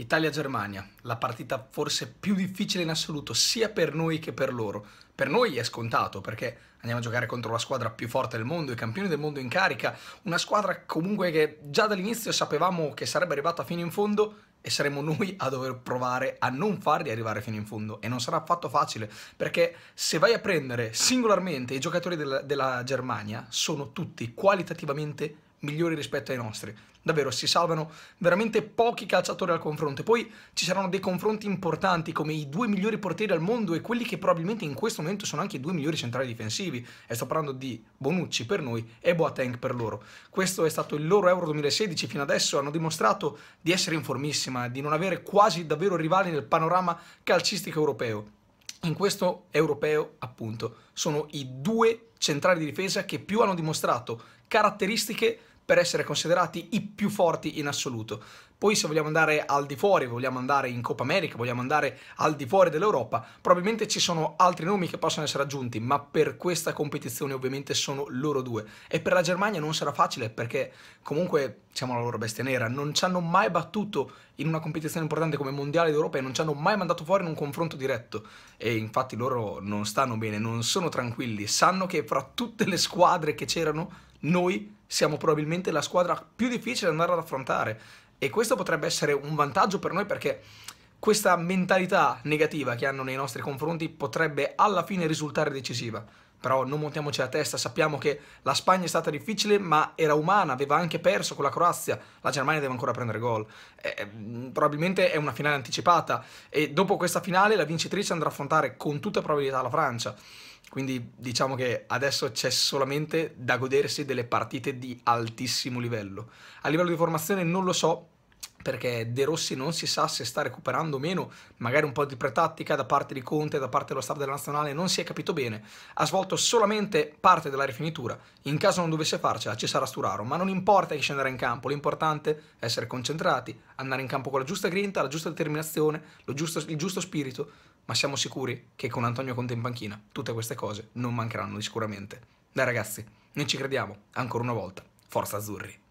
Italia-Germania, la partita forse più difficile in assoluto sia per noi che per loro. Per noi è scontato perché andiamo a giocare contro la squadra più forte del mondo, i campioni del mondo in carica, una squadra comunque che già dall'inizio sapevamo che sarebbe arrivata fino in fondo e saremo noi a dover provare a non farli arrivare fino in fondo e non sarà affatto facile perché se vai a prendere singolarmente i giocatori della, della Germania sono tutti qualitativamente migliori rispetto ai nostri. Davvero, si salvano veramente pochi calciatori al confronto. Poi ci saranno dei confronti importanti come i due migliori portieri al mondo e quelli che probabilmente in questo momento sono anche i due migliori centrali difensivi. E sto parlando di Bonucci per noi e Boateng per loro. Questo è stato il loro Euro 2016. Fino adesso hanno dimostrato di essere in formissima, di non avere quasi davvero rivali nel panorama calcistico europeo in questo europeo, appunto, sono i due centrali di difesa che più hanno dimostrato caratteristiche per essere considerati i più forti in assoluto. Poi se vogliamo andare al di fuori, vogliamo andare in Coppa America, vogliamo andare al di fuori dell'Europa, probabilmente ci sono altri nomi che possono essere aggiunti, ma per questa competizione ovviamente sono loro due. E per la Germania non sarà facile perché comunque siamo la loro bestia nera, non ci hanno mai battuto in una competizione importante come Mondiale d'Europa e non ci hanno mai mandato fuori in un confronto diretto. E infatti loro non stanno bene, non sono tranquilli, sanno che fra tutte le squadre che c'erano, noi siamo probabilmente la squadra più difficile da andare ad affrontare e questo potrebbe essere un vantaggio per noi perché questa mentalità negativa che hanno nei nostri confronti potrebbe alla fine risultare decisiva però non montiamoci la testa, sappiamo che la Spagna è stata difficile, ma era umana, aveva anche perso con la Croazia, la Germania deve ancora prendere gol. Eh, eh, probabilmente è una finale anticipata e dopo questa finale la vincitrice andrà a affrontare con tutta probabilità la Francia. Quindi diciamo che adesso c'è solamente da godersi delle partite di altissimo livello. A livello di formazione non lo so, perché De Rossi non si sa se sta recuperando o meno, magari un po' di pretattica da parte di Conte, da parte dello staff della nazionale, non si è capito bene, ha svolto solamente parte della rifinitura, in caso non dovesse farcela ci sarà Sturaro, ma non importa chi scenderà in campo, l'importante è essere concentrati, andare in campo con la giusta grinta, la giusta determinazione, giusto, il giusto spirito, ma siamo sicuri che con Antonio Conte in panchina tutte queste cose non mancheranno di sicuramente. Dai ragazzi, noi ci crediamo, ancora una volta, forza azzurri!